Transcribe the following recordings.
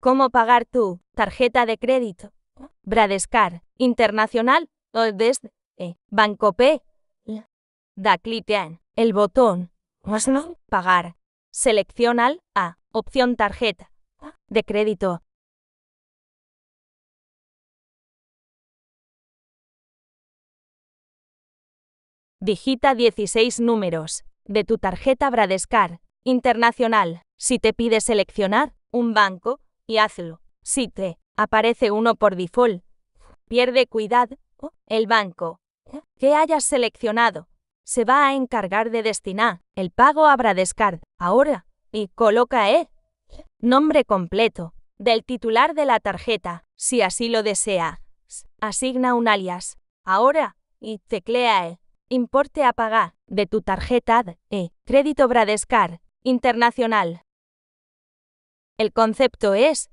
¿Cómo pagar tu tarjeta de crédito? Bradescar, Internacional, o desde eh, Banco P. Da clic en el botón Pagar. Selecciona al A, opción tarjeta de crédito. Digita 16 números de tu tarjeta Bradescar Internacional. Si te pide seleccionar un banco, y hazlo. Si te aparece uno por default, pierde cuidado, el banco que hayas seleccionado se va a encargar de destinar el pago a Bradescard ahora y coloca e, nombre completo del titular de la tarjeta, si así lo desea. Asigna un alias ahora y teclea el importe a pagar de tu tarjeta e, crédito Bradescar, Internacional. El concepto es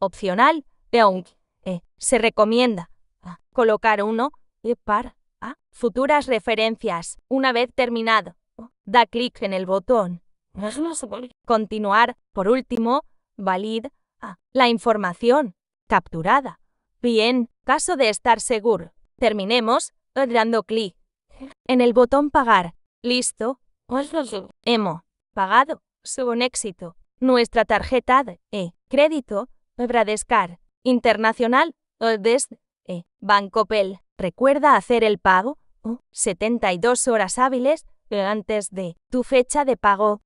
opcional, aunque eh, se recomienda ah, colocar uno eh, para a ah, futuras referencias. Una vez terminado, da clic en el botón Continuar. Por último, valid ah, la información capturada. Bien, caso de estar seguro, terminemos eh, dando clic en el botón Pagar. Listo. hemos Pagado. Su un éxito. Nuestra tarjeta de eh, crédito Bradescar Internacional o desde eh, Banco Recuerda hacer el pago 72 horas hábiles eh, antes de tu fecha de pago.